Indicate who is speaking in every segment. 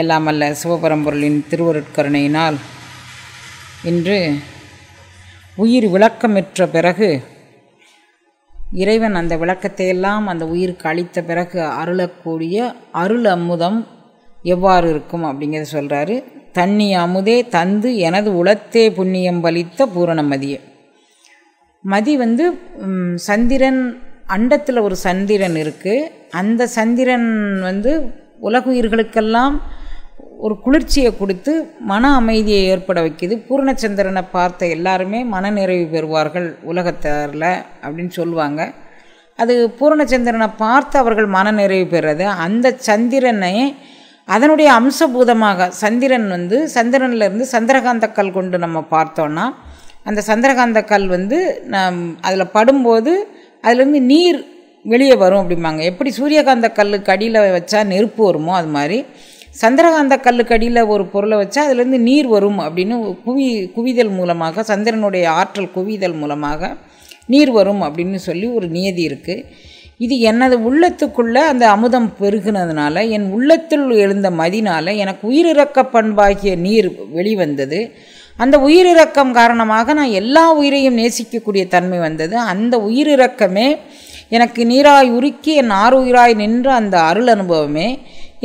Speaker 1: எல்லாம் அல்ல சிவபரம்பொருளின் திருவருட்கருணையினால் இன்று உயிர் விளக்கமிற்ற பிறகு இறைவன் அந்த விளக்கத்தை எல்லாம் அந்த உயிருக்கு அளித்த பிறகு அருளக்கூடிய அருள் அமுதம் எவ்வாறு இருக்கும் அப்படிங்கிறத சொல்கிறாரு தண்ணி அமுதே தந்து எனது உளத்தே புண்ணியம் பலித்த பூரண மதியே மதி வந்து சந்திரன் அண்டத்தில் ஒரு சந்திரன் இருக்குது அந்த சந்திரன் வந்து உலகுயிர்களுக்கெல்லாம் ஒரு குளிர்ச்சியை கொடுத்து மன அமைதியை ஏற்பட வைக்கிது பூர்ணச்சந்திரனை பார்த்த எல்லாருமே மன நிறைவு பெறுவார்கள் உலகத்தாரில் அப்படின்னு சொல்லுவாங்க அது பூர்ணச்சந்திரனை பார்த்து அவர்கள் மன நிறைவு பெறுறது அந்த சந்திரனை அதனுடைய அம்சபூதமாக சந்திரன் வந்து சந்திரன்லேருந்து சந்திரகாந்த கல் கொண்டு நம்ம பார்த்தோன்னா அந்த சந்திரகாந்த கல் வந்து நம் அதில் படும்போது அதிலேருந்து நீர் வெளியே வரும் அப்படிம்பாங்க எப்படி சூரியகாந்த கல் கடியில் வச்சா நெருப்பு வருமோ அது மாதிரி சந்திரகாந்த கல்லுக்கடியில் ஒரு பொருளை வச்சா அதுலேருந்து நீர் வரும் அப்படின்னு குவி குவிதல் மூலமாக சந்திரனுடைய ஆற்றல் குவிதல் மூலமாக நீர் வரும் அப்படின்னு சொல்லி ஒரு நியதி இருக்குது இது எனது உள்ளத்துக்குள்ளே அந்த அமுதம் பெருகினதுனால என் உள்ளத்தில் எழுந்த மதினால் எனக்கு உயிரிறக்க பண்பாகிய நீர் வெளிவந்தது அந்த உயிரிறக்கம் காரணமாக நான் எல்லா உயிரையும் நேசிக்கக்கூடிய தன்மை வந்தது அந்த உயிரிறக்கமே எனக்கு நீராய் உருக்கி என் ஆறுயிராய் நின்ற அந்த அருள் அனுபவமே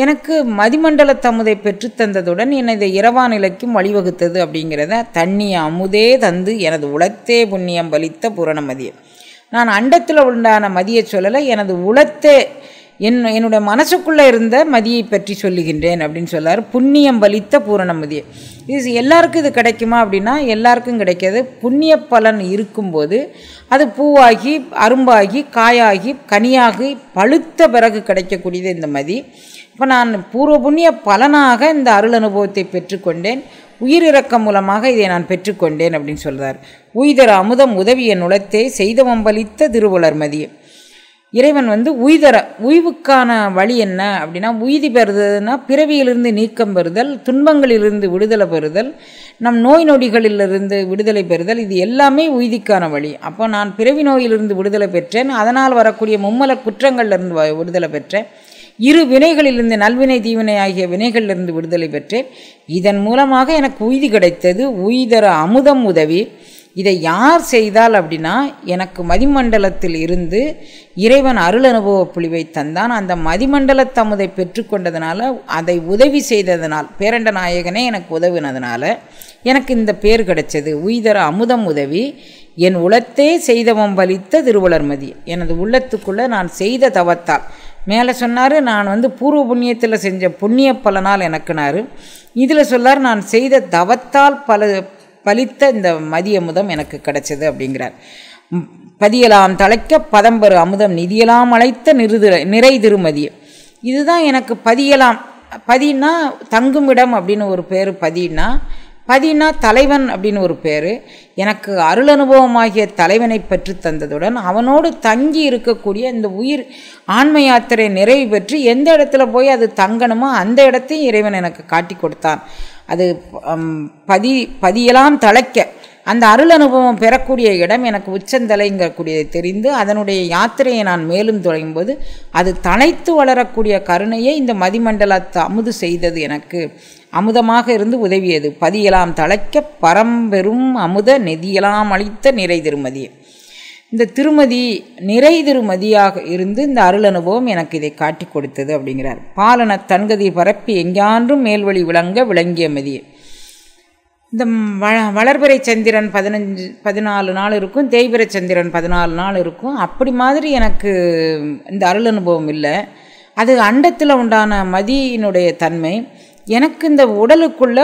Speaker 1: எனக்கு மதிமண்டல தமுதை பெற்றுத்தந்ததுடன் எனது இரவா நிலைக்கும் வழிவகுத்தது அப்படிங்கிறத தண்ணி அமுதே தந்து எனது உளத்தே புண்ணியம் பலித்த புரணமதியம் நான் அண்டத்தில் உண்டான மதிய சொல்லலை எனது உளத்தே என் என்னுடைய மனசுக்குள்ளே இருந்த மதியை பற்றி சொல்லுகின்றேன் அப்படின்னு சொல்லார் புண்ணியம் வலித்த பூரண மதியை இது எல்லாருக்கும் இது கிடைக்குமா அப்படின்னா எல்லாருக்கும் கிடைக்காது புண்ணிய பலன் இருக்கும்போது அது பூவாகி அரும்பாகி காயாகி கனியாகி பழுத்த பிறகு கிடைக்கக்கூடியது இந்த மதி இப்போ நான் பூர்வ புண்ணிய பலனாக இந்த அருள் அனுபவத்தை பெற்றுக்கொண்டேன் உயிரிறக்கம் மூலமாக இதை நான் பெற்றுக்கொண்டேன் அப்படின்னு சொல்கிறார் உய்தர் அமுதம் உதவிய நுளத்தை செய்தவம்பளித்த திருவளர் மதியம் இறைவன் வந்து உய்தர உய்வுக்கான வழி என்ன அப்படின்னா உய்தி பெறுதுன்னா பிறவியிலிருந்து நீக்கம் பெறுதல் துன்பங்களிலிருந்து விடுதலை பெறுதல் நம் நோய் நொடிகளிலிருந்து விடுதலை பெறுதல் இது எல்லாமே உய்திக்கான வழி அப்போ நான் பிறவி நோயிலிருந்து விடுதலை பெற்றேன் அதனால் வரக்கூடிய மும்மல குற்றங்கள்லேருந்து விடுதலை பெற்றேன் இரு வினைகளிலிருந்து நல்வினை தீவினை ஆகிய வினைகளிலிருந்து விடுதலை பெற்றேன் இதன் மூலமாக எனக்கு உய்தி கிடைத்தது உய்தர அமுதம் உதவி இதை யார் செய்தால் அப்படின்னா எனக்கு மதிமண்டலத்தில் இருந்து இறைவன் அருள் அனுபவ புலிவை தந்தான் அந்த மதிமண்டல தமுதை பெற்றுக்கொண்டதுனால அதை உதவி செய்ததனால் பேரண்ட நாயகனே எனக்கு உதவினதுனால எனக்கு இந்த பேர் கிடைச்சது உய்தர அமுதம் உதவி என் உளத்தே செய்தவம் வலித்த திருவளர்மதி எனது உள்ளத்துக்குள்ளே நான் செய்த தவத்தால் மேலே சொன்னார் நான் வந்து பூர்வ புண்ணியத்தில் செஞ்ச புண்ணிய பலனால் எனக்குனாரு இதில் சொல்லார் நான் செய்த தவத்தால் பல பலித்த இந்த மதிய அமுதம் எனக்கு கிடைச்சது அப்படிங்கிறார் பதியலாம் தலைக்க பதம்பரு அமுதம் நிதியலாம் அழைத்த நிறுதிர நிறை திருமதி இதுதான் எனக்கு பதியலாம் பதினா தங்குமிடம் அப்படின்னு ஒரு பேர் பதினா பதினா தலைவன் அப்படின்னு ஒரு பேர் எனக்கு அருள் அனுபவமாகிய தலைவனை பெற்று தந்ததுடன் அவனோடு தங்கி இருக்கக்கூடிய இந்த உயிர் ஆன்மயாத்திரை யாத்திரை நிறைவு பெற்று எந்த இடத்துல போய் அது தங்கணுமோ அந்த இடத்தையும் இறைவன் எனக்கு காட்டி கொடுத்தான் அது பதி பதியெல்லாம் தலைக்க அந்த அருள் அனுபவம் பெறக்கூடிய இடம் எனக்கு உச்சந்தலைங்கக்கூடியதை தெரிந்து அதனுடைய யாத்திரையை நான் மேலும் தொலையும் போது அது தனைத்து வளரக்கூடிய கருணையை இந்த மதிமண்டலத்தை அமுது செய்தது எனக்கு அமுதமாக இருந்து உதவியது பதியெல்லாம் தழைக்க பரம்பெரும் அமுத நிதியெல்லாம் அளித்த நிறை திருமதியை இந்த திருமதி நிறை திருமதியாக இருந்து இந்த அருள் அனுபவம் எனக்கு இதை காட்டி கொடுத்தது அப்படிங்கிறார் பாலன தன்கதி பரப்பி எங்கான்றும் மேல்வழி விளங்க விளங்கிய மதி இந்த வள வளர்பிறை சந்திரன் பதினஞ்சு பதினாலு நாள் இருக்கும் தேய்பிரை சந்திரன் பதினாலு நாள் இருக்கும் அப்படி மாதிரி எனக்கு இந்த அருள் அனுபவம் இல்லை அது அண்டத்தில் உண்டான மதியினுடைய தன்மை எனக்கு இந்த உடலுக்குள்ள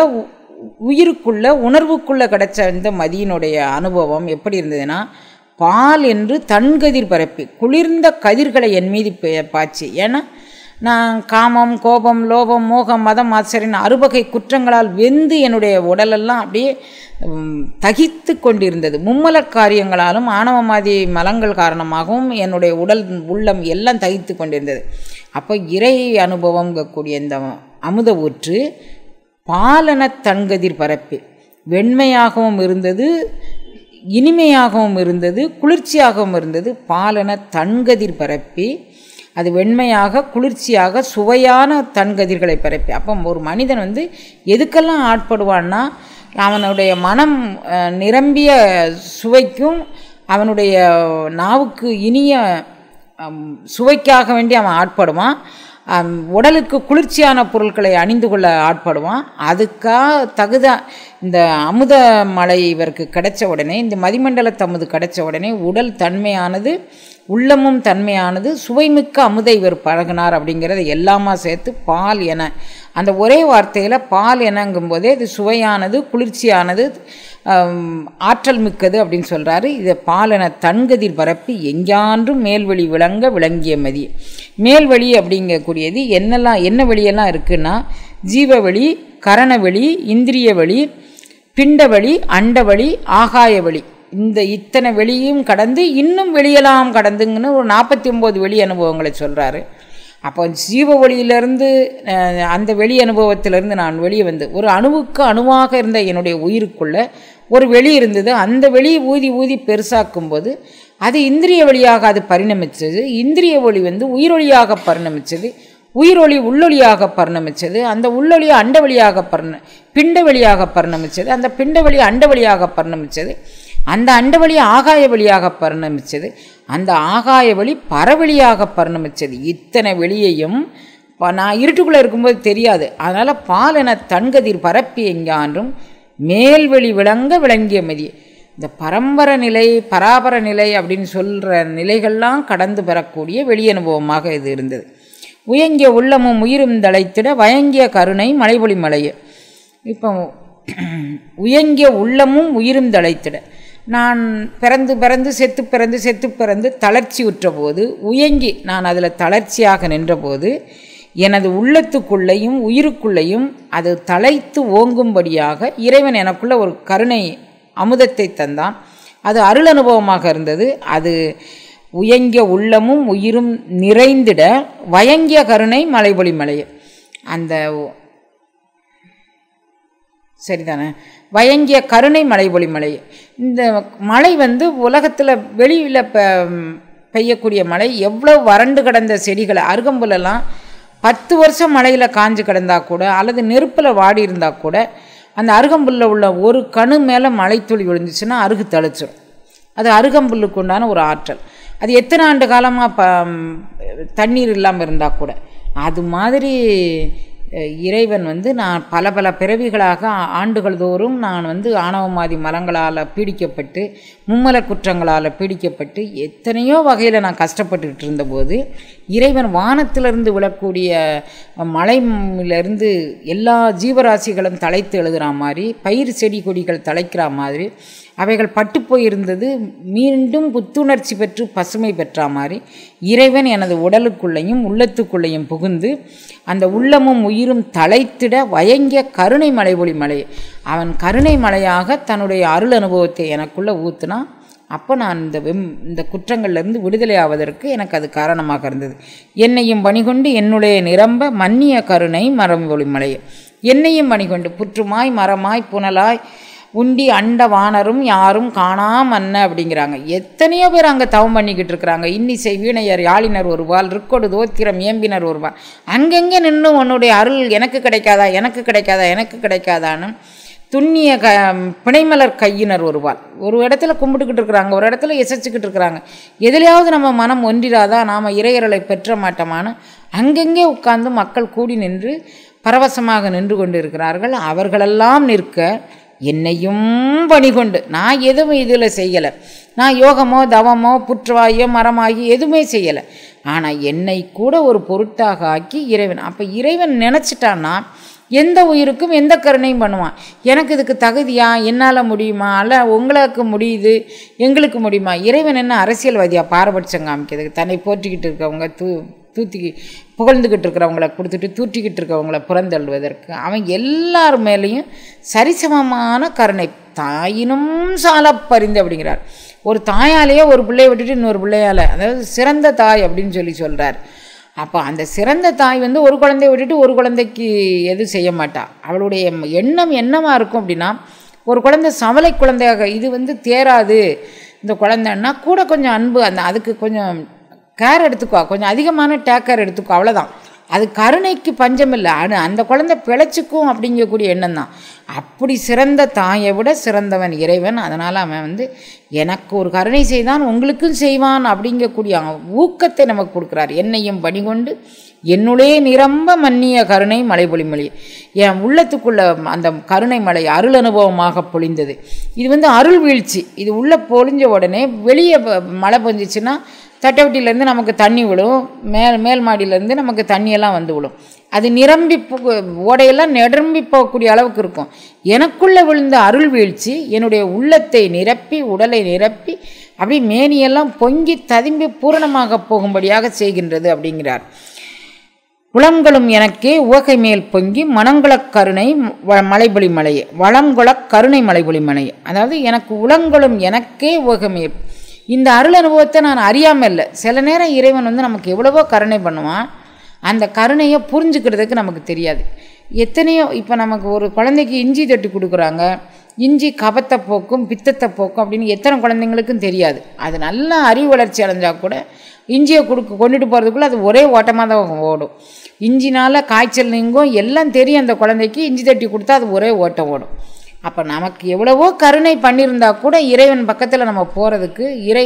Speaker 1: உயிருக்குள்ள உணர்வுக்குள்ளே கிடைச்ச இந்த மதியினுடைய அனுபவம் எப்படி இருந்ததுன்னா பால் என்று தன்கதிர் பரப்பி குளிர்ந்த கதிர்களை என் மீது பாய்ச்சி ஏன்னா நான் காமம் கோபம் லோபம் மோகம் மதம் ஆசரின் அறுபகை குற்றங்களால் வெந்து என்னுடைய உடலெல்லாம் அப்படியே தகித்து கொண்டிருந்தது மும்மல காரியங்களாலும் ஆணவமாதி மலங்கள் காரணமாகவும் என்னுடைய உடல் உள்ளம் எல்லாம் தகித்து கொண்டிருந்தது அப்போ இறை அனுபவங்கக்கூடிய இந்த அமுத ஊற்று பாலன தன்கதிர் பரப்பி வெண்மையாகவும் இருந்தது இனிமையாகவும் இருந்தது குளிர்ச்சியாகவும் இருந்தது பாலனை தன்கதிர் பரப்பி அது வெண்மையாக குளிர்ச்சியாக சுவையான தன்கதிர்களை பரப்பி அப்போ ஒரு மனிதன் வந்து எதுக்கெல்லாம் ஆட்படுவான்னா அவனுடைய மனம் நிரம்பிய சுவைக்கும் அவனுடைய நாவுக்கு இனிய சுவைக்காக வேண்டி அவன் ஆட்படுவான் உடலுக்கு குளிர்ச்சியான பொருட்களை அணிந்து கொள்ள ஆட்படுவான் அதுக்காக தகுத இந்த அமுத மலை இவருக்கு கிடைச்ச உடனே இந்த மதிமண்டல தமுது கிடைச்ச உடனே உடல் தன்மையானது உள்ளமும் தன்மையானது சுவைமிக்க அமுதை இவர் பழகினார் அப்படிங்கிறத எல்லாமா சேர்த்து பால் என அந்த ஒரே வார்த்தையில் பால் எனங்கும்போதே இது சுவையானது குளிர்ச்சியானது ஆற்றல் மிக்கது அப்படின்னு சொல்கிறாரு இதை பால் என தன்கதிர் பரப்பி எங்கேயான்றும் மேல்வழி விளங்க விளங்கிய மதி மேல்வழி அப்படிங்கக்கூடியது என்னெல்லாம் என்ன வழியெல்லாம் இருக்குன்னா ஜீவவழி கரணவழி இந்திரிய வழி பிண்டவழி அண்டவழி ஆகாய வழி இந்த இத்தனை வெளியும் கடந்து இன்னும் வெளியெல்லாம் கடந்துங்கன்னு ஒரு நாற்பத்தி ஒம்பது வெளி அனுபவங்களை சொல்கிறாரு அப்போ ஜீவ ஒளியிலேருந்து அந்த வெளி அனுபவத்திலேருந்து நான் வெளியே வந்து ஒரு அணுவுக்கு அணுவாக இருந்த என்னுடைய உயிருக்குள்ளே ஒரு வெளி இருந்தது அந்த வெளி ஊதி ஊதி பெருசாக்கும் போது அது இந்திரிய வழியாக அது பரிணமித்தது இந்திரிய ஒளி வந்து உயிரொலியாக பரிணமித்தது உயிரொளி உள்ளொலியாக பரிணமித்தது அந்த உள்ளொலி அண்டவழியாக பரிண பிண்ட வழியாக பரிணமித்தது அந்த பிண்ட வழி அண்டவழியாக பரிணமித்தது அந்த அண்டவெளி ஆகாய வழியாக பரிணமித்தது அந்த ஆகாய வழி பரவழியாக பரிணமித்தது இத்தனை வெளியையும் நான் இருட்டுக்குள்ளே இருக்கும்போது தெரியாது அதனால் பாலென தன்கதிர் பரப்பி எங்கான்றும் மேல்வெளி விளங்க விளங்கிய மதி இந்த பரம்பர நிலை பராபர நிலை அப்படின்னு சொல்கிற நிலைகள்லாம் கடந்து பெறக்கூடிய வெளி அனுபவமாக இது இருந்தது உயங்கிய உள்ளமும் உயிரும் தலைத்திட வயங்கிய கருணை மலைபொழி மலையே இப்போ உயங்கிய உள்ளமும் உயிரும் தலைத்திட நான் பிறந்து பிறந்து செத்து பிறந்து செத்து பிறந்து தளர்ச்சி உற்றபோது உயங்கி நான் அதில் தளர்ச்சியாக நின்றபோது எனது உள்ளத்துக்குள்ளேயும் உயிருக்குள்ளேயும் அது தலைத்து ஓங்கும்படியாக இறைவன் எனக்குள்ள ஒரு கருணை அமுதத்தை தந்தான் அது அருள் அனுபவமாக இருந்தது அது உயங்கிய உள்ளமும் உயிரும் நிறைந்திட வயங்கிய கருணை மலைபொலி மலையை அந்த சரிதானே வயங்கிய கருணை மலை ஒளிமலை இந்த மலை வந்து உலகத்தில் வெளியில் பெய்யக்கூடிய மழை எவ்வளோ வறண்டு கிடந்த செடிகளை அருகம்புலெல்லாம் பத்து வருஷம் மலையில் காஞ்சு கிடந்தால் கூட அல்லது நெருப்பில் வாடி இருந்தால் கூட அந்த அருகம்புல்ல உள்ள ஒரு கணு மேலே மலைத்துளி விழுந்துச்சுன்னா அருகு தளிச்சிடும் அது அருகம்புல்லுக்கு உண்டான ஒரு ஆற்றல் அது எத்தனை ஆண்டு காலமாக ப தண்ணீர் இல்லாமல் இருந்தால் கூட அது மாதிரி இறைவன் வந்து நான் பல பல பிறவிகளாக ஆண்டுகள் தோறும் நான் வந்து ஆணவமாதி மலங்களால் பீடிக்கப்பட்டு மும்மல குற்றங்களால் பீடிக்கப்பட்டு எத்தனையோ வகையில் நான் கஷ்டப்பட்டுக்கிட்டு இருந்தபோது இறைவன் வானத்திலிருந்து விழக்கூடிய மலையிலிருந்து எல்லா ஜீவராசிகளும் தலைத்து எழுதுகிற மாதிரி பயிர் செடி கொடிகள் தலைக்கிற மாதிரி அவைகள் பட்டு போயிருந்தது மீண்டும் புத்துணர்ச்சி பெற்று பசுமை பெற்றா மாதிரி இறைவன் எனது உடலுக்குள்ளேயும் உள்ளத்துக்குள்ளேயும் புகுந்து அந்த உள்ளமும் உயிரும் தலைத்திட வயங்கிய கருணை ஒளி மலை அவன் கருணை மலையாக தன்னுடைய அருள் அனுபவத்தை எனக்குள்ளே ஊற்றுனா அப்போ நான் இந்த வெம் இந்த குற்றங்கள்லேருந்து விடுதலை ஆவதற்கு எனக்கு அது காரணமாக இருந்தது என்னையும் பணிகொண்டு என்னுடைய நிரம்ப மன்னிய கருணை மரம் ஒளிமலை என்னையும் பணிகொண்டு புற்றுமாய் மரமாய் புனலாய் உண்டி அண்ட வானரும் யாரும் அண்ண அப்படிங்கிறாங்க எத்தனையோ பேர் அங்கே தவம் பண்ணிக்கிட்டு இருக்கிறாங்க இன்னிசை வீணையர் யாழினர் ஒருவாள் ருக்கொடு தோத்திரம் ஏம்பினர் ஒருவாள் அங்கங்கே நின்று உன்னுடைய அருள் எனக்கு கிடைக்காதா எனக்கு கிடைக்காதா எனக்கு கிடைக்காதான்னு துண்ணிய க பிணைமலர் கையினர் ஒருவாள் ஒரு இடத்துல கும்பிட்டுக்கிட்டு இருக்கிறாங்க ஒரு இடத்துல எசைச்சிக்கிட்டு இருக்கிறாங்க எதுலையாவது நம்ம மனம் ஒன்றிடாதா நாம் இறையரலை பெற்ற மாட்டோமான்னு அங்கங்கே உட்கார்ந்து மக்கள் கூடி நின்று பரவசமாக நின்று கொண்டிருக்கிறார்கள் அவர்களெல்லாம் நிற்க என்னையும் பணிகொண்டு நான் எதுவும் இதில் செய்யலை நான் யோகமோ தவமோ புற்றுவாயோ மரமாகி எதுவுமே செய்யலை ஆனால் என்னை கூட ஒரு பொருட்டாக ஆக்கி இறைவன் அப்போ இறைவன் நினச்சிட்டான்னா எந்த உயிருக்கும் எந்த கருணையும் பண்ணுவான் எனக்கு இதுக்கு தகுதியா என்னால் முடியுமா அல்ல உங்களுக்கு முடியுது எங்களுக்கு முடியுமா இறைவன் என்ன அரசியல்வாதியாக பாரபட்சம் காமிக்கிறதுக்கு தன்னை போற்றிக்கிட்டு இருக்கவங்க தூ தூத்தி புகழ்ந்துக்கிட்டு இருக்கிறவங்கள கொடுத்துட்டு தூற்றிக்கிட்டு இருக்கிறவங்கள புறந்தள்ளுவதற்கு அவன் எல்லார் மேலேயும் சரிசமமான கருணை தாயினும் சால பறிந்து அப்படிங்கிறார் ஒரு தாயாலேயே ஒரு பிள்ளையை விட்டுட்டு இன்னொரு பிள்ளையால் அதாவது சிறந்த தாய் அப்படின்னு சொல்லி சொல்கிறார் அப்போ அந்த சிறந்த தாய் வந்து ஒரு குழந்தைய விட்டுட்டு ஒரு குழந்தைக்கு எதுவும் செய்ய மாட்டாள் அவளுடைய எண்ணம் என்னமாக இருக்கும் அப்படின்னா ஒரு குழந்தை சமலை குழந்தையாக இது வந்து தேராது இந்த குழந்தைன்னா கூட கொஞ்சம் அன்பு அந்த அதுக்கு கொஞ்சம் கேர் எடுத்துக்குவா கொஞ்சம் அதிகமான டேக் கேர் எடுத்துக்கோ அவ்வளோதான் அது கருணைக்கு பஞ்சம் இல்லை அனு அந்த குழந்தை பிழைச்சிக்கும் அப்படிங்கக்கூடிய எண்ணம் தான் அப்படி சிறந்த தாயை விட சிறந்தவன் இறைவன் அதனால் அவன் வந்து எனக்கு ஒரு கருணை செய்தான் உங்களுக்கும் செய்வான் அப்படிங்கக்கூடிய ஊக்கத்தை நமக்கு கொடுக்குறார் என்னையும் பணிகொண்டு என்னுடைய நிரம்ப மன்னிய கருணை மலை பொழிமொழி என் உள்ளத்துக்குள்ள அந்த கருணை மலை அருள் அனுபவமாக பொழிந்தது இது வந்து அருள் வீழ்ச்சி இது உள்ளே பொழிஞ்ச உடனே வெளியே மழை பொஞ்சிச்சுன்னா தட்டவட்டிலேருந்து நமக்கு தண்ணி விழும் மேல் மேல் மாடியிலேருந்து நமக்கு தண்ணியெல்லாம் வந்து விழும் அது நிரம்பி ஓடையெல்லாம் நிரம்பி போகக்கூடிய அளவுக்கு இருக்கும் எனக்குள்ளே விழுந்த அருள் வீழ்ச்சி என்னுடைய உள்ளத்தை நிரப்பி உடலை நிரப்பி அப்படி மேனியெல்லாம் பொங்கி ததும்பி பூரணமாக போகும்படியாக செய்கின்றது அப்படிங்கிறார் குளங்களும் எனக்கே உவகை மேல் பொங்கி மனங்குளக் கருணை மலைபொழி மலையே வளங்குளக் கருணை மலைபொழி மலையே அதாவது எனக்கு உளங்களும் எனக்கே உவகை மேல் இந்த அருள் அனுபவத்தை நான் அறியாமல் இல்லை சில நேரம் இறைவன் வந்து நமக்கு எவ்வளவோ கருணை பண்ணுவான் அந்த கருணையை புரிஞ்சுக்கிறதுக்கு நமக்கு தெரியாது எத்தனையோ இப்போ நமக்கு ஒரு குழந்தைக்கு இஞ்சி தட்டி கொடுக்குறாங்க இஞ்சி கபத்தை போக்கும் பித்தத்தை போக்கும் அப்படின்னு எத்தனை குழந்தைங்களுக்கும் தெரியாது அது நல்லா அறிவு வளர்ச்சி அடைஞ்சால் கூட இஞ்சியை கொடுக்க கொண்டுட்டு போகிறதுக்குள்ளே அது ஒரே ஓட்டமாக தான் ஓடும் இஞ்சினால் காய்ச்சல் நீங்கும் எல்லாம் தெரியும் அந்த குழந்தைக்கு இஞ்சி தட்டி கொடுத்தா அது ஒரே ஓட்டம் ஓடும் அப்போ நமக்கு எவ்வளவோ கருணை பண்ணியிருந்தா கூட இறைவன் பக்கத்தில் நம்ம போகிறதுக்கு இறை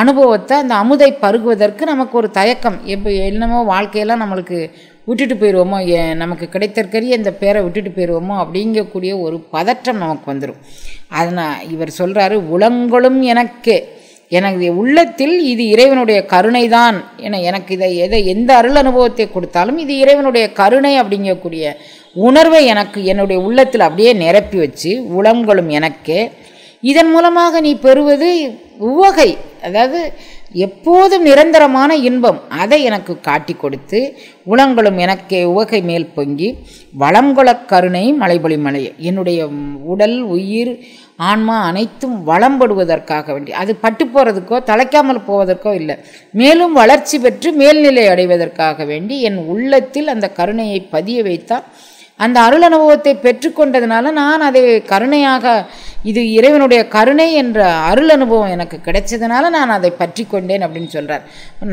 Speaker 1: அனுபவத்தை அந்த அமுதை பருகுவதற்கு நமக்கு ஒரு தயக்கம் எப்போ என்னமோ வாழ்க்கையெல்லாம் நம்மளுக்கு விட்டுட்டு போயிடுவோமோ ஏ நமக்கு கிடைத்தற்கரிய இந்த பேரை விட்டுட்டு போயிடுவோமோ அப்படிங்கக்கூடிய ஒரு பதற்றம் நமக்கு வந்துடும் அதனால் இவர் சொல்கிறாரு உளங்களும் எனக்கே எனக்கு உள்ளத்தில் இது இறைவனுடைய கருணை தான் என எனக்கு இதை எதை எந்த அருள் அனுபவத்தை கொடுத்தாலும் இது இறைவனுடைய கருணை அப்படிங்கக்கூடிய உணர்வை எனக்கு என்னுடைய உள்ளத்தில் அப்படியே நிரப்பி வச்சு உளங்களும் எனக்கே இதன் மூலமாக நீ பெறுவது உவகை அதாவது எப்போதும் நிரந்தரமான இன்பம் அதை எனக்கு காட்டி கொடுத்து உளங்களும் எனக்கே உவகை மேல் பொங்கி வளங்குலக் கருணை மலைபொழி மலை என்னுடைய உடல் உயிர் ஆன்மா அனைத்தும் வளம்படுவதற்காக வேண்டி அது பட்டு போகிறதுக்கோ தலைக்காமல் போவதற்கோ இல்லை மேலும் வளர்ச்சி பெற்று மேல்நிலை அடைவதற்காக வேண்டி என் உள்ளத்தில் அந்த கருணையை பதிய வைத்தால் அந்த அருள் அனுபவத்தை பெற்றுக்கொண்டதுனால நான் அதை கருணையாக இது இறைவனுடைய கருணை என்ற அருள் அனுபவம் எனக்கு கிடைச்சதுனால நான் அதை பற்றி கொண்டேன் அப்படின்னு சொல்கிறார்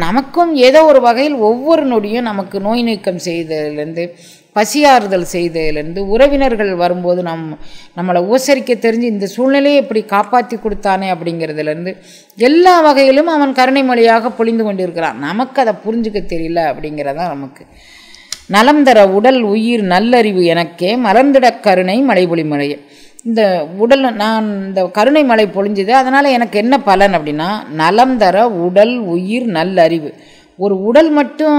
Speaker 1: நமக்கும் ஏதோ ஒரு வகையில் ஒவ்வொரு நொடியும் நமக்கு நோய் நீக்கம் செய்ததுலேருந்து பசியாறுதல் செய்ததுலேருந்து உறவினர்கள் வரும்போது நம் நம்மளை உபசரிக்க தெரிஞ்சு இந்த சூழ்நிலையை எப்படி காப்பாற்றி கொடுத்தானே அப்படிங்கிறதுலேருந்து எல்லா வகையிலும் அவன் கருணை மொழியாக பொழிந்து கொண்டிருக்கிறான் நமக்கு அதை புரிஞ்சுக்க தெரியல அப்படிங்கிறதான் நமக்கு நலம் தர உடல் உயிர் நல்லறிவு எனக்கே மலர்ந்திட கருணை மலைபொலி மழையே இந்த உடல் நான் இந்த கருணை மலை பொழிஞ்சுது அதனால் எனக்கு என்ன பலன் அப்படின்னா நலம் தர உடல் உயிர் நல்லறிவு ஒரு உடல் மட்டும்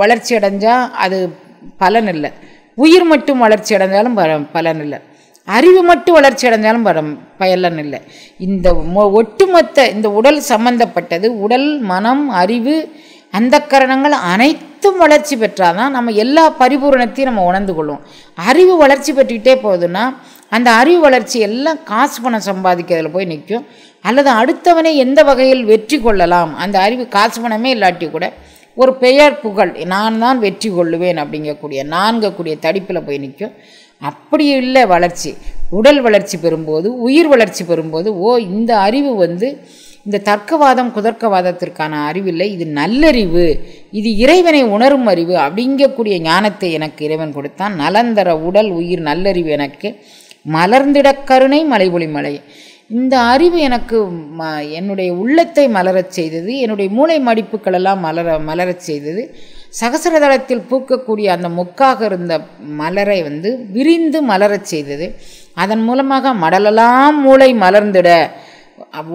Speaker 1: வளர்ச்சி அடைஞ்சால் அது பலன் இல்லை உயிர் மட்டும் வளர்ச்சி அடைஞ்சாலும் பலன் இல்லை அறிவு மட்டும் வளர்ச்சி அடைஞ்சாலும் படம் பயலன் இல்லை இந்த ஒட்டுமொத்த இந்த உடல் சம்பந்தப்பட்டது உடல் மனம் அறிவு அந்த கரணங்கள் அனைத்தும் வளர்ச்சி பெற்றால் தான் நம்ம எல்லா பரிபூரணத்தையும் நம்ம உணர்ந்து கொள்வோம் அறிவு வளர்ச்சி பெற்றுக்கிட்டே போகுதுன்னா அந்த அறிவு வளர்ச்சி எல்லாம் காசு பணம் சம்பாதிக்கிறதுல போய் நிற்கும் அல்லது அடுத்தவனை எந்த வகையில் வெற்றி கொள்ளலாம் அந்த அறிவு காசு பணமே இல்லாட்டி கூட ஒரு பெயர் புகழ் நான் தான் வெற்றி கொள்ளுவேன் அப்படிங்கக்கூடிய நான்கக்கூடிய தடிப்பில் போய் நிற்கும் அப்படி இல்லை வளர்ச்சி உடல் வளர்ச்சி பெறும்போது உயிர் வளர்ச்சி பெறும்போது ஓ இந்த அறிவு வந்து இந்த தர்க்கவாதம் குதர்க்கவாதத்திற்கான அறிவில்லை இது நல்லறிவு இது இறைவனை உணரும் அறிவு அப்படிங்கக்கூடிய ஞானத்தை எனக்கு இறைவன் கொடுத்தான் நலந்தர உடல் உயிர் நல்லறிவு எனக்கு மலர்ந்திட கருணை மலைபொழி மலை இந்த அறிவு எனக்கு ம என்னுடைய உள்ளத்தை மலரச் செய்தது என்னுடைய மூளை மடிப்புகளெல்லாம் மலர மலரச் செய்தது சகசரதளத்தில் பூக்கக்கூடிய அந்த மொக்காக இருந்த மலரை வந்து விரிந்து மலரச் செய்தது அதன் மூலமாக மடலெல்லாம் மூளை மலர்ந்திட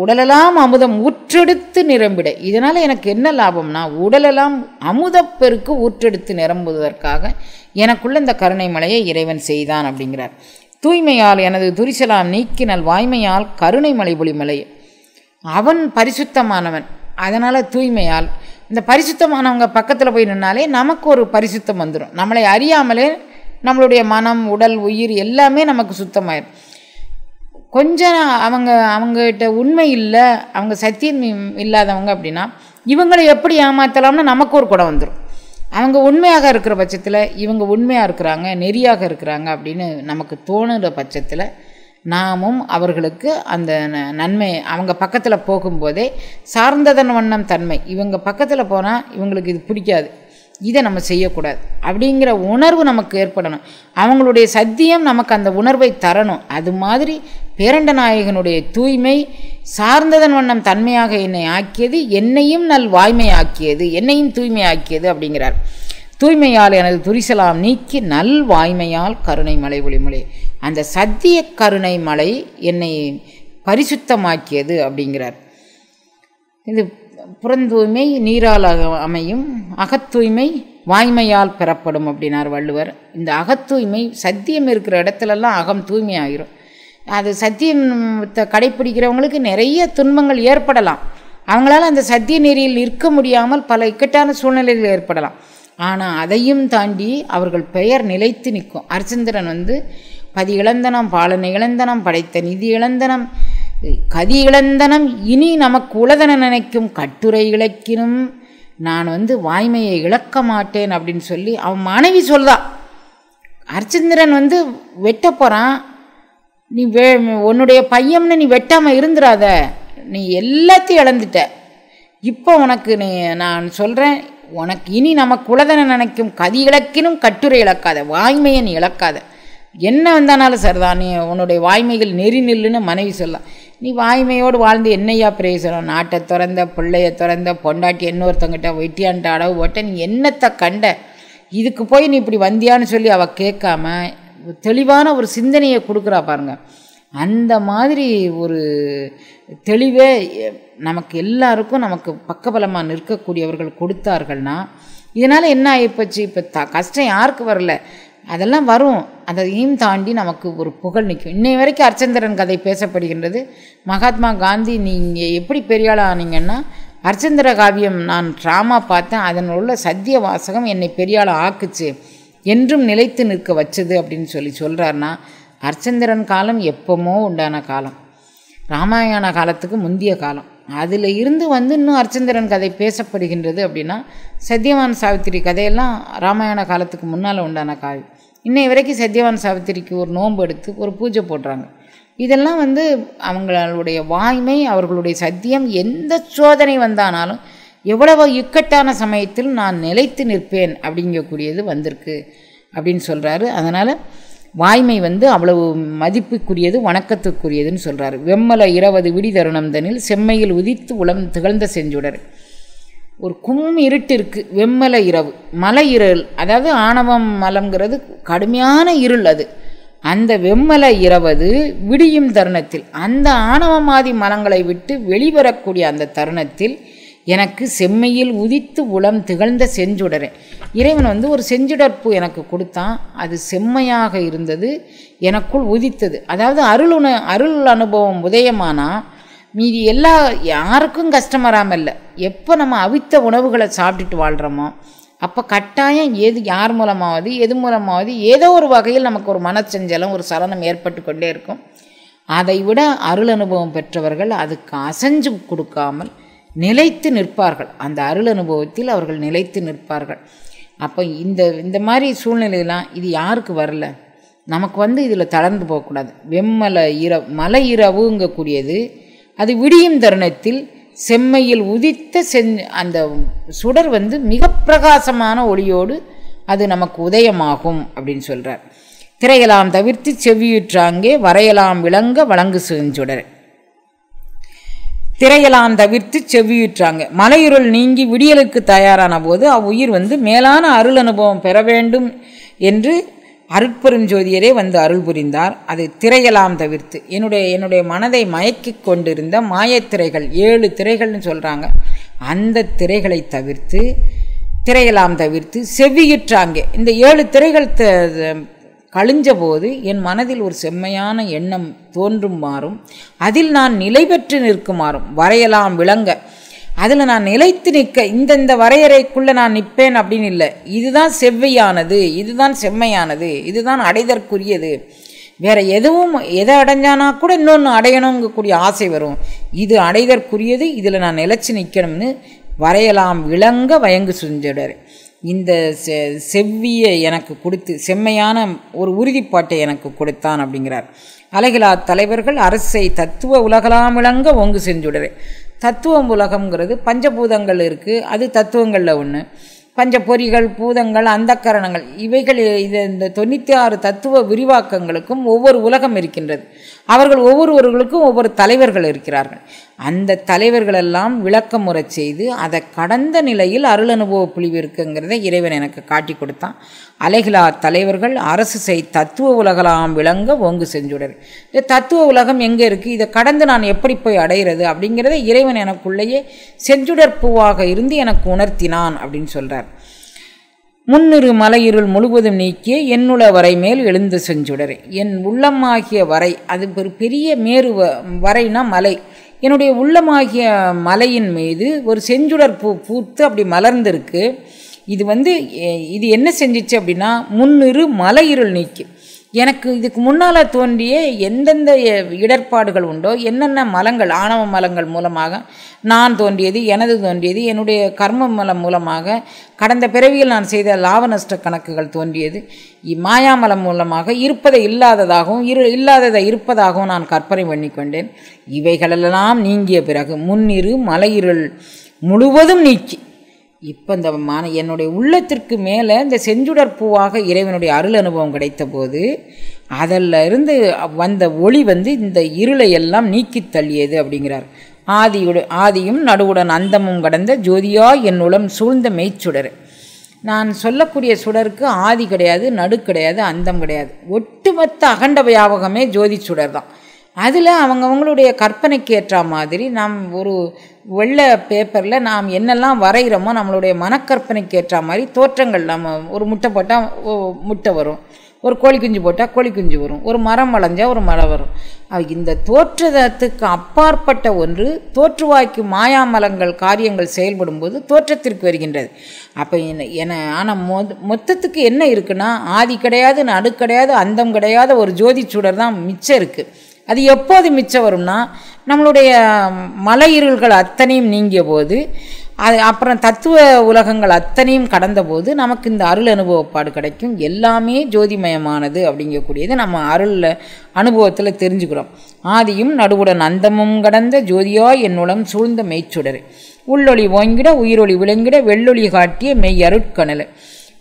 Speaker 1: உடலெல்லாம் அமுதம் ஊற்றெடுத்து நிரம்பிட இதனால் எனக்கு என்ன லாபம்னா உடலெல்லாம் அமுதப்பெருக்கு ஊற்றெடுத்து நிரம்புவதற்காக எனக்குள்ள இந்த கருணை மலையை இறைவன் செய்தான் அப்படிங்கிறார் தூய்மையால் எனது துரிசலாம் நீக்கினல் வாய்மையால் கருணை மலை பொலிமலை அவன் பரிசுத்தமானவன் அதனால் தூய்மையால் இந்த பரிசுத்தமானவங்க பக்கத்தில் போய் நின்னாலே நமக்கு ஒரு பரிசுத்தம் வந்துடும் நம்மளை அறியாமலே நம்மளுடைய மனம் உடல் உயிர் எல்லாமே நமக்கு சுத்தமாயிடும் கொஞ்சம் அவங்க அவங்ககிட்ட உண்மை இல்லை அவங்க சத்தியம் இல்லாதவங்க அப்படின்னா இவங்களை எப்படி ஏமாற்றலாம்னு நமக்கு ஒரு குடம் வந்துடும் அவங்க உண்மையாக இருக்கிற பட்சத்தில் இவங்க உண்மையாக இருக்கிறாங்க நெறியாக இருக்கிறாங்க அப்படின்னு நமக்கு தோணுகிற பட்சத்தில் நாமும் அவர்களுக்கு அந்த நன்மை அவங்க பக்கத்தில் போகும்போதே சார்ந்ததன் வண்ணம் தன்மை இவங்க பக்கத்தில் போனால் இவங்களுக்கு இது பிடிக்காது இதை நம்ம செய்யக்கூடாது அப்படிங்கிற உணர்வு நமக்கு ஏற்படணும் அவங்களுடைய சத்தியம் நமக்கு அந்த உணர்வை தரணும் அது மாதிரி பேரண்ட நாயகனுடைய தூய்மை சார்ந்ததன் வண்ணம் தன்மையாக என்னை ஆக்கியது என்னையும் நல் வாய்மையாக்கியது என்னையும் தூய்மையாக்கியது அப்படிங்கிறார் தூய்மையால் எனது துரிசலாம் நீக்கி நல் வாய்மையால் கருணை மலை ஒளிமலை அந்த சத்திய கருணை மலை என்னை பரிசுத்தமாக்கியது அப்படிங்கிறார் இது புறந்தூய்மை நீரால் அமையும் அகத்தூய்மை வாய்மையால் பெறப்படும் அப்படின்னார் வள்ளுவர் இந்த அகத்தூய்மை சத்தியம் இருக்கிற இடத்துலலாம் அகம் தூய்மை ஆகிரும் அது சத்தியத்தை கடைப்பிடிக்கிறவங்களுக்கு நிறைய துன்பங்கள் ஏற்படலாம் அவங்களால அந்த சத்திய நெறியில் நிற்க முடியாமல் பல இக்கட்டான சூழ்நிலைகள் ஏற்படலாம் ஆனால் அதையும் தாண்டி அவர்கள் பெயர் நிலைத்து நிற்கும் அர்ச்சந்திரன் வந்து பதி இழந்தனம் பாலனை இழந்தனம் படைத்த நிதி இழந்தனம் கதி இழந்தனம் இனி நமக்கு உளதன நினைக்கும் கட்டுரை இழக்கினும் நான் வந்து வாய்மையை இழக்க மாட்டேன் அப்படின்னு சொல்லி அவன் மனைவி சொல்கிறா அர்ச்சந்திரன் வந்து வெட்ட போகிறான் நீ வே உன்னுடைய பையம்னு நீ வெட்டாமல் இருந்துடாத நீ எல்லாத்தையும் இழந்துட்ட இப்போ உனக்கு நீ நான் சொல்கிறேன் உனக்கு இனி நம்ம குலதனை நினைக்கும் கதி இழக்கினும் கட்டுரை இழக்காத வாய்மையை நீ இழக்காத என்ன வந்தானாலும் சரிதான் நீ உன்னுடைய வாய்மைகள் நெறி நில்லுன்னு மனைவி சொல்லலாம் நீ வாய்மையோடு வாழ்ந்து என்னையா பிரயோசனம் நாட்டை திறந்த பிள்ளைய திறந்த பொண்டாட்டி இன்னொருத்தங்கிட்ட வெட்டியான்ட்ட அளவு போட்ட நீ என்னத்தை கண்ட இதுக்கு போய் நீ இப்படி வந்தியான்னு சொல்லி அவள் கேட்காம தெளிவான ஒரு சிந்தனையை கொடுக்குறா பாருங்க அந்த மாதிரி ஒரு தெளிவே நமக்கு எல்லாருக்கும் நமக்கு பக்கபலமாக நிற்கக்கூடியவர்கள் கொடுத்தார்கள்னா இதனால் என்ன ஆகிப்போச்சு இப்போ த கஷ்டம் யாருக்கு வரல அதெல்லாம் வரும் அதையும் தாண்டி நமக்கு ஒரு புகழ் நிற்கும் இன்னை வரைக்கும் அர்ச்சந்திரன் கதை பேசப்படுகின்றது மகாத்மா காந்தி நீங்கள் எப்படி பெரியாளாக ஆனீங்கன்னா அர்ச்சந்திர காவியம் நான் ட்ராமா பார்த்தேன் அதன் உள்ள சத்திய வாசகம் என்னை பெரியாள் ஆக்குச்சு என்றும் நிலைத்து நிற்க வச்சது அப்படின்னு சொல்லி சொல்கிறாருன்னா அர்ச்சந்திரன் காலம் எப்போமோ உண்டான காலம் ராமாயண காலத்துக்கு முந்திய காலம் அதில் இருந்து வந்து இன்னும் அர்ச்சந்திரன் கதை பேசப்படுகின்றது அப்படின்னா சத்தியவான் சாவித்திரி கதையெல்லாம் ராமாயண காலத்துக்கு முன்னால் உண்டான காவி இன்னை வரைக்கும் சத்தியவான் சாவித்திரிக்கு ஒரு நோன்பு எடுத்து ஒரு பூஜை போடுறாங்க இதெல்லாம் வந்து அவங்களுடைய வாய்மை அவர்களுடைய சத்தியம் எந்த சோதனை வந்தானாலும் எவ்வளவு இக்கட்டான சமயத்தில் நான் நிலைத்து நிற்பேன் அப்படிங்கக்கூடியது வந்திருக்கு அப்படின்னு சொல்கிறாரு அதனால் வாய்மை வந்து அவ்வளவு மதிப்புக்குரியது வணக்கத்துக்குரியதுன்னு சொல்கிறார் வெம்மல இரவது விடி தருணம் தனில் செம்மையில் உதித்து உளம் திகழ்ந்த செஞ்சுடர் ஒரு கும் இருட்டு இருக்குது வெம்மல இரவு மலை இருள் அதாவது ஆணவம் மலங்கிறது கடுமையான இருள் அது அந்த வெம்மலை இரவது விடியும் தருணத்தில் அந்த ஆணவமாதி மலங்களை விட்டு வெளிவரக்கூடிய அந்த தருணத்தில் எனக்கு செம்மையில் உதித்து உளம் திகழ்ந்த செஞ்சுடர் இறைவன் வந்து ஒரு பூ எனக்கு கொடுத்தான் அது செம்மையாக இருந்தது எனக்குள் உதித்தது அதாவது அருள் அருள் அனுபவம் உதயமானால் மீதி எல்லா யாருக்கும் கஷ்டம் வராமல் இல்லை எப்போ நம்ம அவித்த உணவுகளை சாப்பிட்டுட்டு வாழ்கிறோமோ அப்போ கட்டாயம் எது யார் மூலமாவது எது மூலமாவது ஏதோ ஒரு வகையில் நமக்கு ஒரு மனச்சஞ்சலம் ஒரு சலனம் ஏற்பட்டு கொண்டே இருக்கும் அதை விட அருள் அனுபவம் பெற்றவர்கள் அதுக்கு அசைஞ்சு கொடுக்காமல் நிலைத்து நிற்பார்கள் அந்த அருள் அனுபவத்தில் அவர்கள் நிலைத்து நிற்பார்கள் அப்போ இந்த இந்த மாதிரி சூழ்நிலையெல்லாம் இது யாருக்கு வரல நமக்கு வந்து இதில் தளர்ந்து போகக்கூடாது வெம்மலை இர மலை இரவுங்கக்கூடியது அது விடியும் தருணத்தில் செம்மையில் உதித்த செ அந்த சுடர் வந்து மிக பிரகாசமான ஒளியோடு அது நமக்கு உதயமாகும் அப்படின்னு சொல்கிறார் திரையலாம் தவிர்த்து செவ்வியுற்றாங்கே வரையலாம் விளங்க வழங்கு செஞ்சுடர் திரையெல்லாம் தவிர்த்து செவியுற்றாங்க மலையுருள் நீங்கி விடியலுக்கு தயாரான போது அவ்வுயிர் வந்து மேலான அருள் அனுபவம் பெற வேண்டும் என்று அருட்பெருஞ்சோதியரே வந்து அருள் புரிந்தார் அது திரையலாம் தவிர்த்து என்னுடைய என்னுடைய மனதை மயக்கி கொண்டிருந்த மாயத்திரைகள் ஏழு திரைகள்னு சொல்கிறாங்க அந்த திரைகளை தவிர்த்து திரையலாம் தவிர்த்து செவ்வியிற்றாங்க இந்த ஏழு திரைகள் கழிஞ்சபோது என் மனதில் ஒரு செம்மையான எண்ணம் தோன்றுமாறும் அதில் நான் நிலை பெற்று நிற்குமாறும் வரையலாம் விளங்க அதில் நான் நிலைத்து நிற்க இந்த இந்த வரையறைக்குள்ளே நான் நிற்பேன் அப்படின்னு இல்லை இதுதான் செவ்வையானது இதுதான் செம்மையானது இதுதான் அடைதற்குரியது வேறு எதுவும் எதை அடைஞ்சானா கூட இன்னொன்று அடையணுங்கக்கூடிய ஆசை வரும் இது அடைதற்குரியது இதில் நான் நிலச்சி நிற்கணும்னு வரையலாம் விளங்க வயங்கு செஞ்சிடறேன் இந்த செ செவ்வியை எனக்கு கொடுத்து செம்மையான ஒரு உறுதிப்பாட்டை எனக்கு கொடுத்தான் அப்படிங்கிறார் அலைகளா தலைவர்கள் அரசை தத்துவ உலகலாம் விளங்க ஒங்கு செஞ்சுடுறே தத்துவம் உலகம்ங்கிறது பஞ்சபூதங்கள் இருக்குது அது தத்துவங்களில் ஒன்று பஞ்ச பொறிகள் பூதங்கள் அந்தக்கரணங்கள் இவைகள் இது இந்த தொண்ணூற்றி ஆறு தத்துவ விரிவாக்கங்களுக்கும் ஒவ்வொரு உலகம் இருக்கின்றது அவர்கள் ஒவ்வொருவர்களுக்கும் ஒவ்வொரு தலைவர்கள் இருக்கிறார்கள் அந்த தலைவர்களெல்லாம் விளக்கமுறை முறை செய்து அதை கடந்த நிலையில் அருள் அனுபவ புலிவு இருக்குங்கிறத இறைவன் எனக்கு காட்டி கொடுத்தான் அலைகளா தலைவர்கள் அரசு செய் தத்துவ உலகலாம் விளங்க ஓங்கு செஞ்சுடர் இந்த தத்துவ உலகம் எங்கே இருக்குது இதை கடந்து நான் எப்படி போய் அடைகிறது அப்படிங்கிறத இறைவன் எனக்குள்ளேயே செஞ்சுடற்பூவாக இருந்து எனக்கு உணர்த்தினான் அப்படின்னு சொல்கிறார் முன்னிரு மலையிருள் முழுவதும் நீக்கி என்னுள வரை மேல் எழுந்து செஞ்சுடரே என் உள்ளமாகிய வரை அது ஒரு பெரிய மேரு வரைனா மலை என்னுடைய உள்ளமாகிய மலையின் மீது ஒரு செஞ்சுடர் பூ பூத்து அப்படி மலர்ந்திருக்கு இது வந்து இது என்ன செஞ்சிச்சு அப்படின்னா முன்னிரு மலையிருள் நீக்கி எனக்கு இதுக்கு முன்னால் தோன்றிய எந்தெந்த இடர்பாடுகள் உண்டோ என்னென்ன மலங்கள் ஆணவ மலங்கள் மூலமாக நான் தோன்றியது எனது தோன்றியது என்னுடைய கர்ம மலம் மூலமாக கடந்த பிறவியில் நான் செய்த லாப நஷ்ட கணக்குகள் தோன்றியது இம்மாயாமலம் மூலமாக இருப்பதை இல்லாததாகவும் இரு இல்லாததை இருப்பதாகவும் நான் கற்பனை பண்ணிக்கொண்டேன் இவைகளெல்லாம் நீங்கிய பிறகு முன்னிரு மலையிருள் முழுவதும் நீக்கி இப்போ இந்த மான என்னுடைய உள்ளத்திற்கு மேலே இந்த செஞ்சுடர் பூவாக இறைவனுடைய அருள் அனுபவம் கிடைத்த போது அதில் இருந்து வந்த ஒளி வந்து இந்த இருளை எல்லாம் நீக்கி தள்ளியது அப்படிங்கிறார் ஆதியுடு ஆதியும் நடுவுடன் அந்தமும் கடந்த ஜோதியாக என் உளம் சூழ்ந்த மெய்ச்சுடர் நான் சொல்லக்கூடிய சுடருக்கு ஆதி கிடையாது நடு கிடையாது அந்தம் கிடையாது ஒட்டுமொத்த அகண்ட வியாபகமே ஜோதி சுடர் தான் அதில் அவங்கவுங்களுடைய கற்பனைக்கு ஏற்ற மாதிரி நாம் ஒரு வெள்ளை பேப்பரில் நாம் என்னெல்லாம் வரைகிறோமோ நம்மளுடைய மனக்கற்பனைக்கு ஏற்ற மாதிரி தோற்றங்கள் நம்ம ஒரு முட்டை போட்டால் முட்டை வரும் ஒரு கோழி குஞ்சு போட்டால் கோழி குஞ்சு வரும் ஒரு மரம் வளைஞ்சால் ஒரு மரம் வரும் இந்த தோற்றத்துக்கு அப்பாற்பட்ட ஒன்று தோற்றுவாய்க்கு மாயாமலங்கள் காரியங்கள் செயல்படும் போது தோற்றத்திற்கு வருகின்றது அப்போ என ஆனால் மொ மொத்தத்துக்கு என்ன இருக்குன்னா ஆதி கிடையாது நடு கிடையாது அந்தம் கிடையாத ஒரு ஜோதி சுடர் தான் மிச்சம் இருக்குது அது எப்போது மிச்சம் வரும்னா நம்மளுடைய மலை இருள்கள் அத்தனையும் நீங்கிய போது அது அப்புறம் தத்துவ உலகங்கள் அத்தனையும் கடந்த போது நமக்கு இந்த அருள் அனுபவப்பாடு கிடைக்கும் எல்லாமே ஜோதிமயமானது அப்படிங்கக்கூடியது நம்ம அருளில் அனுபவத்தில் தெரிஞ்சுக்கிறோம் ஆதியும் நடுவுடன் அந்தமும் கடந்த ஜோதியாய் என்னுடன் சூழ்ந்த மெய்ச்சுடர் உள்ளொளி ஓங்கிட உயிரொளி விளங்கிட வெள்ளொளி காட்டிய மெய்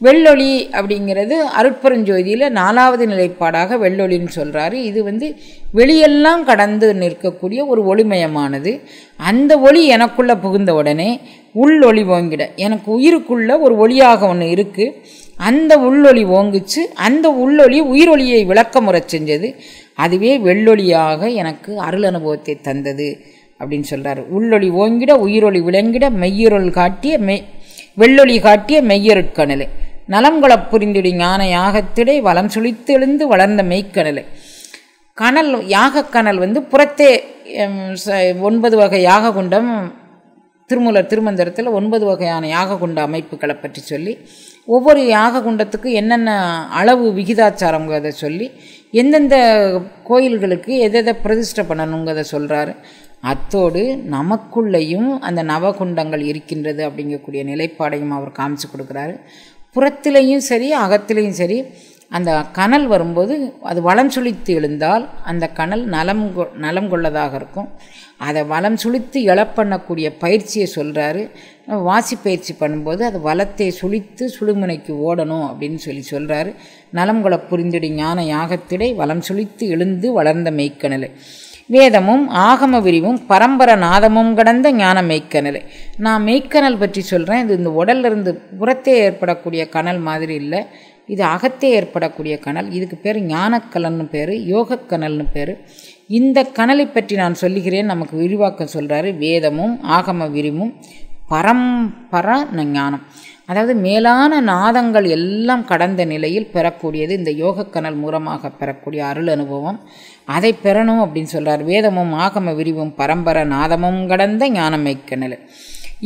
Speaker 1: வெள்ளொளி அப்படிங்கிறது அருட்பரஞ்சோதியில் நாலாவது நிலைப்பாடாக வெள்ளொளின்னு சொல்கிறாரு இது வந்து வெளியெல்லாம் கடந்து நிற்கக்கூடிய ஒரு ஒளிமயமானது அந்த ஒளி எனக்குள்ளே புகுந்த உடனே ஒளி ஓங்கிட எனக்கு உயிருக்குள்ளே ஒரு ஒளியாக ஒன்று இருக்குது அந்த உள்ளொளி ஓங்கிச்சு அந்த உள்ளொளி உயிரொலியை விளக்க முறை செஞ்சது அதுவே வெள்ளொலியாக எனக்கு அருள் அனுபவத்தை தந்தது அப்படின்னு சொல்கிறார் உள்ளொளி ஓங்கிட உயிரொலி விளங்கிட மெய்யொருள் காட்டிய மெய் வெள்ளொளி காட்டிய மெய்யருட்கணலு நலம்களப் புரிந்திடு ஞான யாகத்திடை வளம் சுழித்தெழுந்து வளர்ந்த மெய்க்கடலை கனல் கணல் வந்து புறத்தே ஒன்பது வகை யாக குண்டம் திருமூலர் திருமந்திரத்தில் ஒன்பது வகையான யாக குண்ட அமைப்புகளை பற்றி சொல்லி ஒவ்வொரு யாக குண்டத்துக்கு என்னென்ன அளவு விகிதாச்சாரங்கிறத சொல்லி எந்தெந்த கோயில்களுக்கு எதை பிரதிஷ்ட பண்ணணுங்கிறத சொல்கிறாரு அத்தோடு நமக்குள்ளேயும் அந்த நவகுண்டங்கள் இருக்கின்றது அப்படிங்கக்கூடிய நிலைப்பாடையும் அவர் காமிச்சு கொடுக்குறாரு புறத்திலையும் சரி அகத்திலையும் சரி அந்த கனல் வரும்போது அது வளம் சுழித்து எழுந்தால் அந்த கனல் நலம் நலம் கொள்ளதாக இருக்கும் அதை வளம் சுழித்து இழப்பண்ணக்கூடிய பயிற்சியை சொல்கிறாரு வாசி பயிற்சி பண்ணும்போது அது வளத்தை சுழித்து சுழுமுனைக்கு ஓடணும் அப்படின்னு சொல்லி சொல்கிறாரு நலம் கொல புரிந்திடும் ஞான யாகத்திடை வளம் சுழித்து எழுந்து வளர்ந்த மெய்க்கணலை வேதமும் ஆகம விரிவும் பரம்பர நாதமும் கடந்த ஞான மெய்க்கனல் நான் மெய்க்கனல் பற்றி சொல்கிறேன் இது இந்த உடல்லிருந்து புறத்தே ஏற்படக்கூடிய கனல் மாதிரி இல்லை இது அகத்தே ஏற்படக்கூடிய கனல் இதுக்கு பேர் ஞானக்கலன்னு பேர் யோகக்கணல்னு பேர் இந்த கனலை பற்றி நான் சொல்லுகிறேன் நமக்கு விரிவாக்கம் சொல்கிறாரு வேதமும் ஆகம விரிவும் பரம்பர ஞானம் அதாவது மேலான நாதங்கள் எல்லாம் கடந்த நிலையில் பெறக்கூடியது இந்த யோகக்கனல் மூலமாக பெறக்கூடிய அருள் அனுபவம் அதை பெறணும் அப்படின்னு சொல்கிறார் வேதமும் ஆகம விரிவும் பரம்பர நாதமும் கடந்த ஞானமைக்கணல்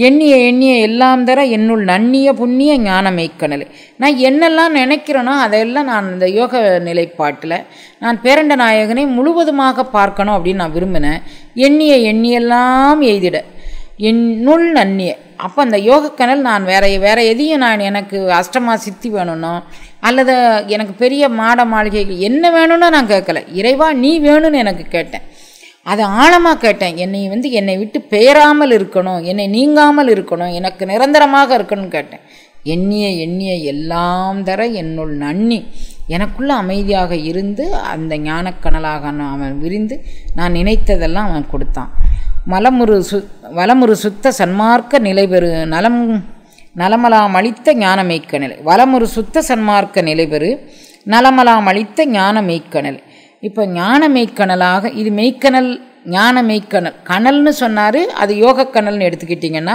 Speaker 1: எண்ணிய எண்ணிய எல்லாம் தர என்னுள் நன்னிய புண்ணிய ஞானமைக்கணல் நான் என்னெல்லாம் நினைக்கிறேனோ அதையெல்லாம் நான் இந்த யோக நிலைப்பாட்டில் நான் பேரண்ட நாயகனை முழுவதுமாக பார்க்கணும் அப்படின்னு நான் விரும்பினேன் எண்ணிய எண்ணியெல்லாம் எய்திட என்னுள் நன்னிய அப்போ அந்த யோகக்கணல் நான் வேற வேற எதையும் நான் எனக்கு அஷ்டமா சித்தி வேணும்னோ அல்லது எனக்கு பெரிய மாட மாளிகைகள் என்ன வேணும்னு நான் கேட்கல இறைவா நீ வேணும்னு எனக்கு கேட்டேன் அதை ஆழமாக கேட்டேன் என்னை வந்து என்னை விட்டு பெயராமல் இருக்கணும் என்னை நீங்காமல் இருக்கணும் எனக்கு நிரந்தரமாக இருக்கணும்னு கேட்டேன் எண்ணிய எண்ணிய எல்லாம் தர என்னுள் நன்னி எனக்குள்ள அமைதியாக இருந்து அந்த ஞானக்கனலாக அவன் விரிந்து நான் நினைத்ததெல்லாம் அவன் கொடுத்தான் மலமுரு சு வலமுரு சுத்த சன்மார்க்க நிலை பெறு நலம் நலமலாம் அளித்த ஞானமேய்க்க நிலை வலமொரு சுத்த சன்மார்க்க நிலை பெறு நலமலாம் அளித்த ஞான மெய்க்கணல் இப்போ ஞான மெய்க்கணலாக இது மெய்க்கணல் ஞான மெய்க்கணல் கணல்னு சொன்னார் அது யோகக்கணல்னு எடுத்துக்கிட்டிங்கன்னா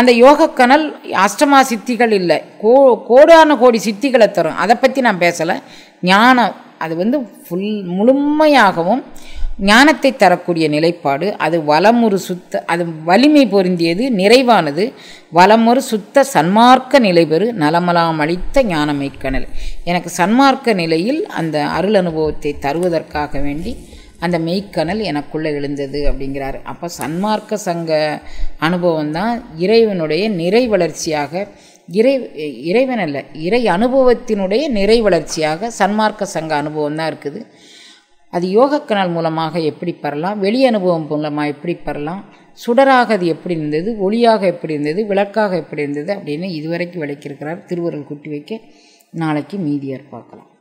Speaker 1: அந்த யோகக்கணல் அஷ்டமா சித்திகள் இல்லை கோ கோடான கோடி சித்திகளை தரும் அதை பற்றி நான் பேசலை ஞானம் அது வந்து ஃபுல் முழுமையாகவும் ஞானத்தை தரக்கூடிய நிலைப்பாடு அது வலமுறு சுத்த அது வலிமை பொருந்தியது நிறைவானது வலமுறு சுத்த சன்மார்க்க நிலை பெறு நலமலாம் அளித்த ஞானமைக்க எனக்கு சன்மார்க்க நிலையில் அந்த அருள் அனுபவத்தை தருவதற்காக வேண்டி அந்த மெய்க்கணல் எனக்குள்ளே எழுந்தது அப்படிங்கிறாரு அப்போ சன்மார்க்க சங்க அனுபவம் தான் இறைவனுடைய நிறை வளர்ச்சியாக இறை இறைவன் அல்ல இறை அனுபவத்தினுடைய நிறை வளர்ச்சியாக சன்மார்க்க சங்க அனுபவம் தான் இருக்குது அது யோகக்கணல் மூலமாக எப்படி பெறலாம் வெளி அனுபவம் மூலமாக எப்படி பெறலாம் சுடராக அது எப்படி இருந்தது ஒளியாக எப்படி இருந்தது விளக்காக எப்படி இருந்தது அப்படின்னு இதுவரைக்கும் விளக்கியிருக்கிறார் திருவருள் குட்டி வைக்க நாளைக்கு மீதியார் பார்க்கலாம்